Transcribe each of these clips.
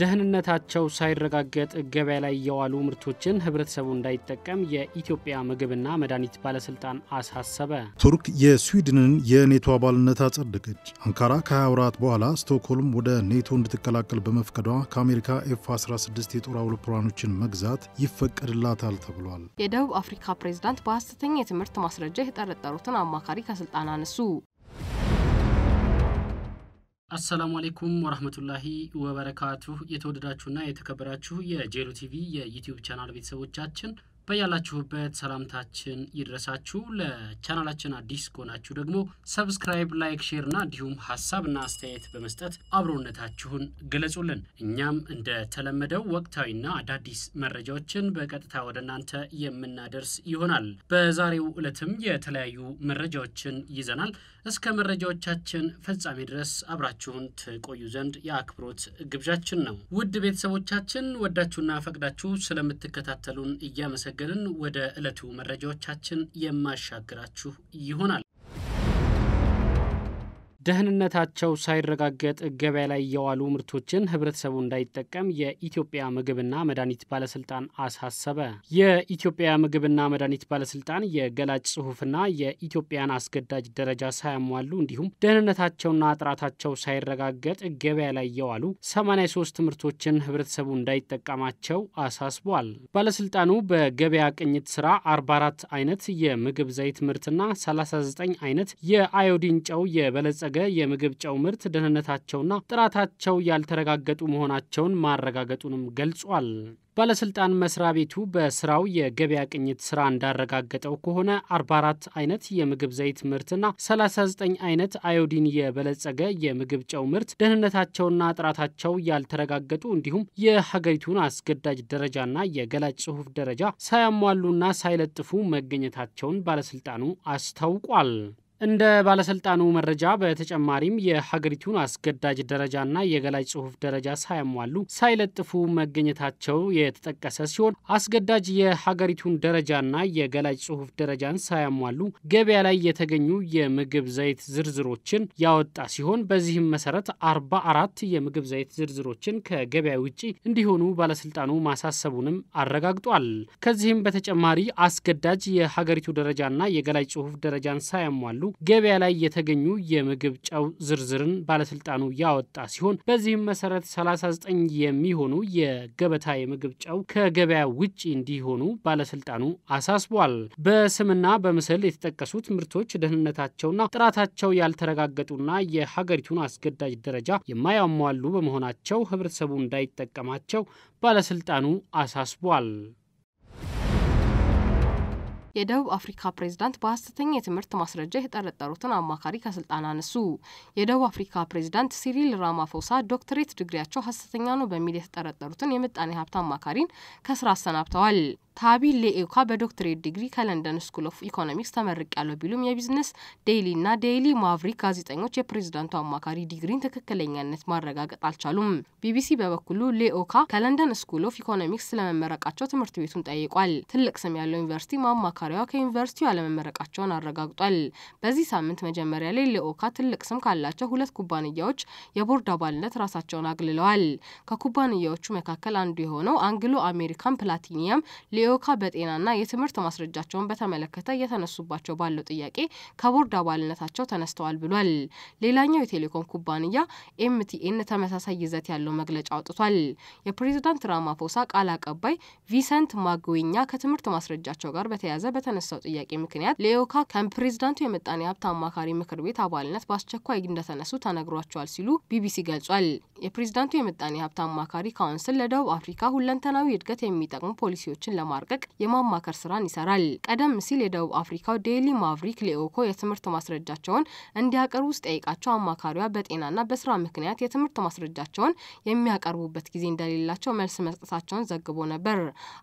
ደህንነታቸው ሳይረጋገጥ ገበያ ላይ የዋሉ ምርቶችን ህብረተሰቡ እንዳይጠቀም የኢትዮጵያ ምግብና መድኃኒት ባለስልጣን አሳሰበ። ቱርክ የስዊድንን የኔቶ አባልነት አጸደቀች። አንካራ ከ20 ወራት በኋላ ስቶክሆልም ወደ ኔቶ እንድትቀላቀል በመፍቀዷ ከአሜሪካ ኤፍ 16 የጦር አውሮፕላኖችን መግዛት ይፈቀድላታል ተብሏል። የደቡብ አፍሪካ ፕሬዝዳንት በሀሰተኛ የትምህርት ማስረጃ የተጠረጠሩትን አማካሪ ከስልጣን አነሱ። አሰላሙ አሌይኩም ወረህመቱላሂ ወበረካቱሁ የተወደዳችሁና የተከበራችሁ የጄሎ ቲቪ የዩትዩብ ቻናል ቤተሰቦቻችን በያላችሁበት ሰላምታችን ይድረሳችሁ። ለቻናላችን አዲስ ከሆናችሁ ደግሞ ሰብስክራይብ፣ ላይክ፣ ሼር እና እንዲሁም ሀሳብና አስተያየት በመስጠት አብሮነታችሁን ግለጹልን። እኛም እንደተለመደው ወቅታዊና አዳዲስ መረጃዎችን በቀጥታ ወደ እናንተ የምናደርስ ይሆናል። በዛሬው ዕለትም የተለያዩ መረጃዎችን ይዘናል። እስከ መረጃዎቻችን ፍጻሜ ድረስ አብራችሁን ትቆዩ ዘንድ የአክብሮት ግብዣችን ነው። ውድ ቤተሰቦቻችን ወዳችሁና ፈቅዳችሁ ስለምትከታተሉን እያመሰገንን ወደ ዕለቱ መረጃዎቻችን የማሻግራችሁ ይሆናል። ደህንነታቸው ሳይረጋገጥ ገበያ ላይ የዋሉ ምርቶችን ህብረተሰቡ እንዳይጠቀም የኢትዮጵያ ምግብና መድኃኒት ባለስልጣን አሳሰበ። የኢትዮጵያ ምግብና መድኃኒት ባለስልጣን የገላጭ ጽሑፍና የኢትዮጵያን አስገዳጅ ደረጃ ሳያሟሉ እንዲሁም ደህንነታቸውና ጥራታቸው ሳይረጋገጥ ገበያ ላይ የዋሉ 83 ምርቶችን ህብረተሰቡ እንዳይጠቀማቸው አሳስቧል። ባለስልጣኑ በገበያ ቅኝት ስራ 44 አይነት የምግብ ዘይት ምርትና 39 አይነት የአዮዲን ጨው የበለጸ የበለጸገ የምግብ ጨው ምርት ደህንነታቸውና ጥራታቸው ያልተረጋገጡ መሆናቸውን ማረጋገጡንም ገልጿል። ባለስልጣን መስሪያ ቤቱ በስራው የገበያ ቅኝት ስራ እንዳረጋገጠው ከሆነ 44 አይነት የምግብ ዘይት ምርትና 39 አይነት አዮዲን የበለጸገ የምግብ ጨው ምርት ደህንነታቸውና ጥራታቸው ያልተረጋገጡ እንዲሁም የሀገሪቱን አስገዳጅ ደረጃና የገላጭ ጽሑፍ ደረጃ ሳያሟሉና ሳይለጥፉ መገኘታቸውን ባለስልጣኑ አስታውቋል። እንደ ባለስልጣኑ መረጃ በተጨማሪም የሀገሪቱን አስገዳጅ ደረጃና የገላጭ ጽሁፍ ደረጃ ሳያሟሉ ሳይለጥፉ መገኘታቸው የተጠቀሰ ሲሆን አስገዳጅ የሀገሪቱን ደረጃና የገላጭ ጽሁፍ ደረጃን ሳያሟሉ ገበያ ላይ የተገኙ የምግብ ዘይት ዝርዝሮችን ያወጣ ሲሆን በዚህም መሰረት አርባ አራት የምግብ ዘይት ዝርዝሮችን ከገበያ ውጪ እንዲሆኑ ባለስልጣኑ ማሳሰቡንም አረጋግጧል። ከዚህም በተጨማሪ አስገዳጅ የሀገሪቱ ደረጃና የገላጭ ጽሁፍ ደረጃን ሳያሟሉ ገበያ ላይ የተገኙ የምግብ ጨው ዝርዝርን ባለስልጣኑ ያወጣ ሲሆን በዚህም መሰረት 39 የሚሆኑ የገበታ የምግብ ጨው ከገበያ ውጪ እንዲሆኑ ባለስልጣኑ አሳስቧል። በስምና በምስል የተጠቀሱት ምርቶች ደህንነታቸውና ጥራታቸው ያልተረጋገጡና የሀገሪቱን አስገዳጅ ደረጃ የማያሟሉ በመሆናቸው ህብረተሰቡ እንዳይጠቀማቸው ባለስልጣኑ አሳስቧል። የደቡብ አፍሪካ ፕሬዝዳንት በሀሰተኛ የትምህርት ማስረጃ የተጠረጠሩትን አማካሪ ከስልጣን አነሱ። የደቡብ አፍሪካ ፕሬዝዳንት ሲሪል ራማፎሳ ዶክትሬት ድግሪያቸው ሀሰተኛ ነው በሚል የተጠረጠሩትን የምጣኔ ሀብት አማካሪን ከስራ አሰናብተዋል። ታቢል ሌኤኳ በዶክትሬት ዲግሪ ከለንደን ስኩል ኦፍ ኢኮኖሚክስ ተመርቅ ያለው ቢሉም የቢዝነስ ዴይሊ እና ዴይሊ ማቭሪክ ጋዜጠኞች የፕሬዚዳንቱ አማካሪ ዲግሪን ትክክለኛነት ማረጋገጥ አልቻሉም። ቢቢሲ በበኩሉ ሌኦካ ከለንደን ስኩል ኦፍ ኢኮኖሚክስ ስለመመረቃቸው ትምህርት ቤቱን ጠይቋል። ትልቅ ስም ያለው ዩኒቨርሲቲ ማማካሪዋ ከዩኒቨርሲቲው ያለመመረቃቸውን አረጋግጧል። በዚህ ሳምንት መጀመሪያ ላይ ሌኦካ ትልቅ ስም ካላቸው ሁለት ኩባንያዎች የቦርድ አባልነት ራሳቸውን አግልለዋል። ከኩባንያዎቹ መካከል አንዱ የሆነው አንግሎ አሜሪካን ፕላቲኒየም ሌኦ የውካ በጤናና የትምህርት ማስረጃቸውን በተመለከተ እየተነሱባቸው ባለው ጥያቄ ከቦርድ አባልነታቸው ተነስተዋል ብሏል። ሌላኛው የቴሌኮም ኩባንያ ኤምቲኤን ተመሳሳይ ይዘት ያለው መግለጫ አውጥቷል። የፕሬዚዳንት ራማፎሳ ቃል አቀባይ ቪሰንት ማግዌኛ ከትምህርት ማስረጃቸው ጋር በተያያዘ በተነሳው ጥያቄ ምክንያት ለኢኦካ ከፕሬዝዳንቱ የምጣኔ ሀብት አማካሪ ምክር ቤት አባልነት በአስቸኳይ እንደተነሱ ተነግሯቸዋል ሲሉ ቢቢሲ ገልጿል። የፕሬዚዳንቱ የምጣኔ ሀብት አማካሪ ካውንስል ለደቡብ አፍሪካ ሁለንተናዊ እድገት የሚጠቅሙ ፖሊሲዎችን ለማ ለማርቀቅ የማማከር ስራን ይሰራል። ቀደም ሲል የደቡብ አፍሪካው ዴይሊ ማቭሪክ ሌኦኮ የትምህርት ማስረጃቸውን እንዲያቀርቡ ስጠይቃቸው አማካሪዋ በጤናና በስራ ምክንያት የትምህርት ማስረጃቸውን የሚያቀርቡበት ጊዜ እንደሌላቸው መልስ መስጠታቸውን ዘግቦ ነበር።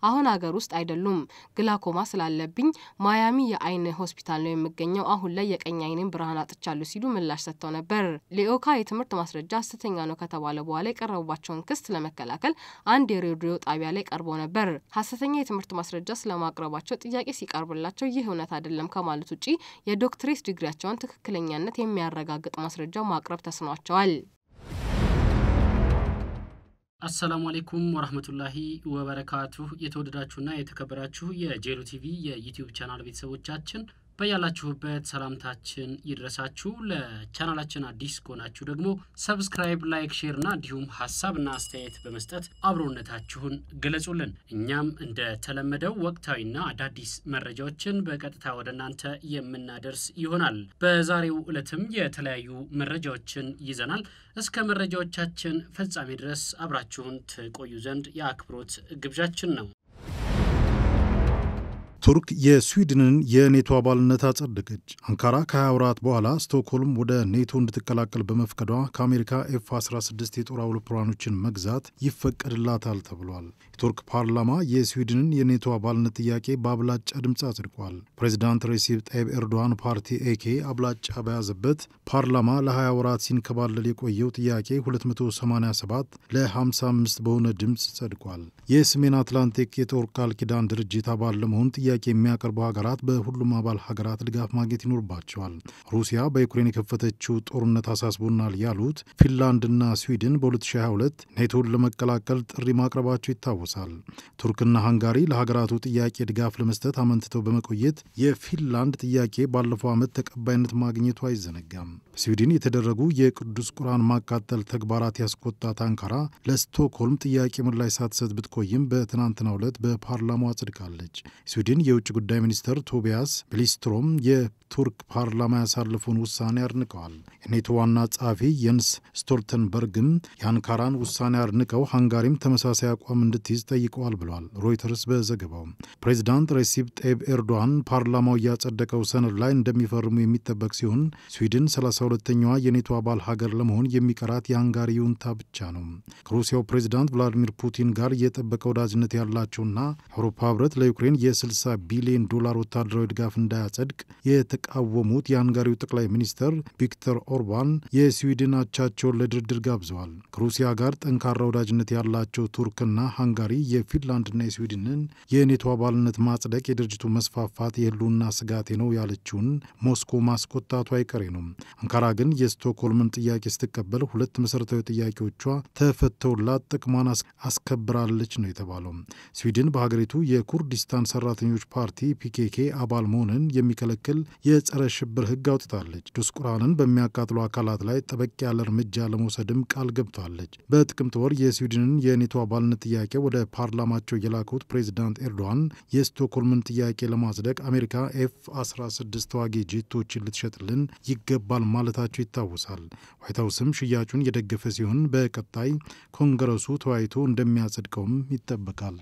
አሁን አገር ውስጥ አይደሉም። ግላኮማ ስላለብኝ ማያሚ የአይን ሆስፒታል ነው የምገኘው። አሁን ላይ የቀኝ አይንን ብርሃን አጥቻለሁ ሲሉ ምላሽ ሰጥተው ነበር። ሌኦካ የትምህርት ማስረጃ ሐሰተኛ ነው ከተባለ በኋላ የቀረቡባቸውን ክስት ለመከላከል አንድ የሬዲዮ ጣቢያ ላይ ቀርቦ ነበር። ሐሰተኛ የትምህርት ማስረጃ ስለማቅረባቸው ጥያቄ ሲቀርብላቸው ይህ እውነት አይደለም ከማለት ውጪ የዶክትሬት ዲግሪያቸውን ትክክለኛነት የሚያረጋግጥ ማስረጃ ማቅረብ ተስኗቸዋል። አሰላሙ አሌይኩም ወረህመቱላሂ ወበረካቱሁ። የተወደዳችሁና የተከበራችሁ የጄሎ ቲቪ የዩቲዩብ ቻናል ቤተሰቦቻችን በያላችሁበት ሰላምታችን ይድረሳችሁ። ለቻናላችን አዲስ ከሆናችሁ ደግሞ ሰብስክራይብ፣ ላይክ፣ ሼር እና እንዲሁም ሀሳብና አስተያየት በመስጠት አብሮነታችሁን ግለጹልን። እኛም እንደተለመደው ወቅታዊና አዳዲስ መረጃዎችን በቀጥታ ወደ እናንተ የምናደርስ ይሆናል። በዛሬው ዕለትም የተለያዩ መረጃዎችን ይዘናል። እስከ መረጃዎቻችን ፍጻሜ ድረስ አብራችሁን ትቆዩ ዘንድ የአክብሮት ግብዣችን ነው። ቱርክ የስዊድንን የኔቶ አባልነት አጸደቀች። አንካራ ከ20 ወራት በኋላ ስቶክሆልም ወደ ኔቶ እንድትቀላቀል በመፍቀዷ ከአሜሪካ ኤፍ 16 የጦር አውሮፕላኖችን መግዛት ይፈቀድላታል ተብሏል። የቱርክ ፓርላማ የስዊድንን የኔቶ አባልነት ጥያቄ በአብላጫ ድምፅ አጽድቋል። ፕሬዚዳንት ሬሲፕ ጣይብ ኤርዶዋን ፓርቲ ኤኬ አብላጫ በያዘበት ፓርላማ ለ20 ወራት ሲንከባለል የቆየው ጥያቄ 287 ለ55 በሆነ ድምፅ ጸድቋል። የሰሜን አትላንቲክ የጦር ቃል ኪዳን ድርጅት አባል ለመሆን ጥያቄ ጥያቄ የሚያቀርቡ ሀገራት በሁሉም አባል ሀገራት ድጋፍ ማግኘት ይኖርባቸዋል። ሩሲያ በዩክሬን የከፈተችው ጦርነት አሳስቦናል ያሉት ፊንላንድና ስዊድን በ2022 ኔቶን ለመቀላቀል ጥሪ ማቅረባቸው ይታወሳል። ቱርክና ሃንጋሪ ለሀገራቱ ጥያቄ ድጋፍ ለመስጠት አመንትተው በመቆየት የፊንላንድ ጥያቄ ባለፈው ዓመት ተቀባይነት ማግኘቱ አይዘነጋም። ስዊድን የተደረጉ የቅዱስ ቁርአን ማቃጠል ተግባራት ያስቆጣት አንካራ ለስቶክሆልም ጥያቄ ምላሽ ሳትሰጥ ብትቆይም በትናንትናው ዕለት በፓርላማው አጽድቃለች። ስዊድን ስዊድን የውጭ ጉዳይ ሚኒስትር ቶቢያስ ብሊስትሮም የቱርክ ፓርላማ ያሳለፈውን ውሳኔ አድንቀዋል። የኔቶ ዋና ጸሐፊ የንስ ስቶልተንበርግም የአንካራን ውሳኔ አድንቀው ሃንጋሪም ተመሳሳይ አቋም እንድትይዝ ጠይቀዋል ብሏል ሮይተርስ በዘገባው። ፕሬዚዳንት ሬሲፕ ጤብ ኤርዶዋን ፓርላማው እያጸደቀው ሰነድ ላይ እንደሚፈርሙ የሚጠበቅ ሲሆን ስዊድን 32ተኛዋ የኔቶ አባል ሀገር ለመሆን የሚቀራት የሃንጋሪ ይሁንታ ብቻ ነው። ከሩሲያው ፕሬዚዳንት ቭላዲሚር ፑቲን ጋር የጠበቀ ወዳጅነት ያላቸውና የአውሮፓ ህብረት ለዩክሬን የ60 የ ቢሊዮን ዶላር ወታደራዊ ድጋፍ እንዳያጸድቅ የተቃወሙት የሃንጋሪው ጠቅላይ ሚኒስትር ቪክተር ኦርባን የስዊድን አቻቸውን ለድርድር ጋብዘዋል። ከሩሲያ ጋር ጠንካራ ወዳጅነት ያላቸው ቱርክና ሃንጋሪ የፊንላንድና የስዊድንን የኔቶ አባልነት ማጽደቅ የድርጅቱ መስፋፋት የህልውና ስጋቴ ነው ያለችውን ሞስኮ ማስቆጣቱ አይቀሬ ነው። አንካራ ግን የስቶክሆልምን ጥያቄ ስትቀበል ሁለት መሠረታዊ ጥያቄዎቿ ተፈተውላት ጥቅሟን አስከብራለች ነው የተባለው። ስዊድን በሀገሪቱ የኩርዲስታን ሰራተኞች ገዢዎች ፓርቲ ፒኬኬ አባል መሆንን የሚከለክል የጸረ ሽብር ህግ አውጥታለች። ድስቁራንን በሚያቃጥሉ አካላት ላይ ጠበቅ ያለ እርምጃ ለመውሰድም ቃል ገብታለች። በጥቅምት ወር የስዊድንን የኔቶ አባልነት ጥያቄ ወደ ፓርላማቸው የላኩት ፕሬዚዳንት ኤርዶዋን የስቶኮልምን ጥያቄ ለማጽደቅ አሜሪካ ኤፍ 16 ተዋጊ ጄቶችን ልትሸጥልን ይገባል ማለታቸው ይታወሳል። ዋይት ሀውስም ሽያጩን የደገፈ ሲሆን በቀጣይ ኮንግረሱ ተወያይቶ እንደሚያጸድቀውም ይጠበቃል።